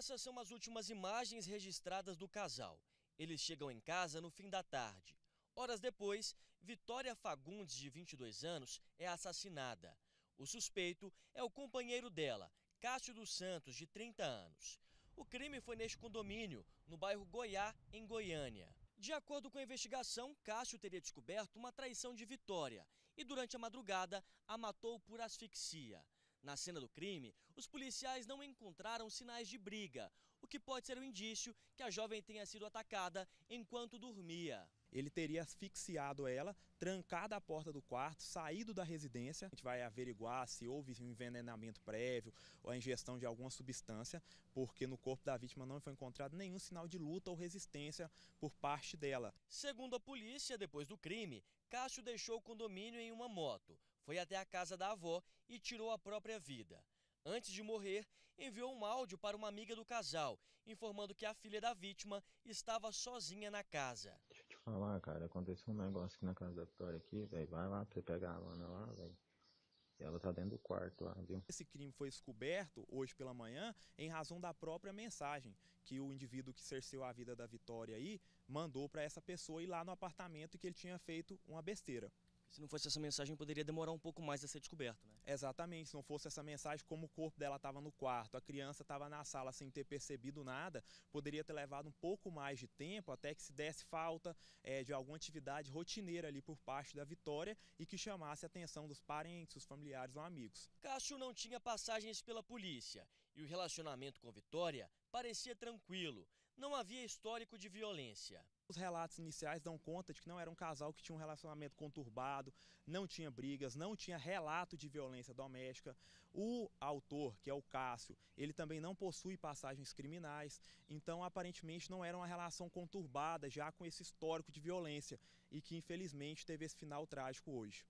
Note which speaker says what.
Speaker 1: Essas são as últimas imagens registradas do casal. Eles chegam em casa no fim da tarde. Horas depois, Vitória Fagundes, de 22 anos, é assassinada. O suspeito é o companheiro dela, Cássio dos Santos, de 30 anos. O crime foi neste condomínio, no bairro Goiá, em Goiânia. De acordo com a investigação, Cássio teria descoberto uma traição de Vitória e, durante a madrugada, a matou por asfixia. Na cena do crime, os policiais não encontraram sinais de briga, o que pode ser um indício que a jovem tenha sido atacada enquanto dormia.
Speaker 2: Ele teria asfixiado ela, trancado a porta do quarto, saído da residência. A gente vai averiguar se houve um envenenamento prévio ou a ingestão de alguma substância, porque no corpo da vítima não foi encontrado nenhum sinal de luta ou resistência por parte dela.
Speaker 1: Segundo a polícia, depois do crime, Cássio deixou o condomínio em uma moto foi até a casa da avó e tirou a própria vida. Antes de morrer, enviou um áudio para uma amiga do casal, informando que a filha da vítima estava sozinha na casa. Deixa
Speaker 2: eu te falar, cara, aconteceu um negócio aqui na casa da Vitória aqui, velho. Vai lá você pegar a Lana lá, velho. Ela tá dentro do quarto lá, viu? Esse crime foi descoberto hoje pela manhã em razão da própria mensagem que o indivíduo que cerceu a vida da Vitória aí mandou para essa pessoa ir lá no apartamento que ele tinha feito uma besteira se não fosse essa mensagem, poderia demorar um pouco mais a ser descoberto, né? Exatamente, se não fosse essa mensagem, como o corpo dela estava no quarto, a criança estava na sala sem ter percebido nada, poderia ter levado um pouco mais de tempo até que se desse falta é, de alguma atividade rotineira ali por parte da Vitória e que chamasse a atenção dos parentes, os
Speaker 1: familiares ou amigos. Cássio não tinha passagens pela polícia e o relacionamento com Vitória parecia tranquilo, não havia histórico de violência.
Speaker 2: Os relatos iniciais dão conta de que não era um casal que tinha um relacionamento conturbado, não tinha brigas, não tinha relato de violência doméstica. O autor, que é o Cássio, ele também não possui passagens criminais, então aparentemente não era uma relação conturbada já com esse histórico de violência e que infelizmente teve esse final trágico hoje.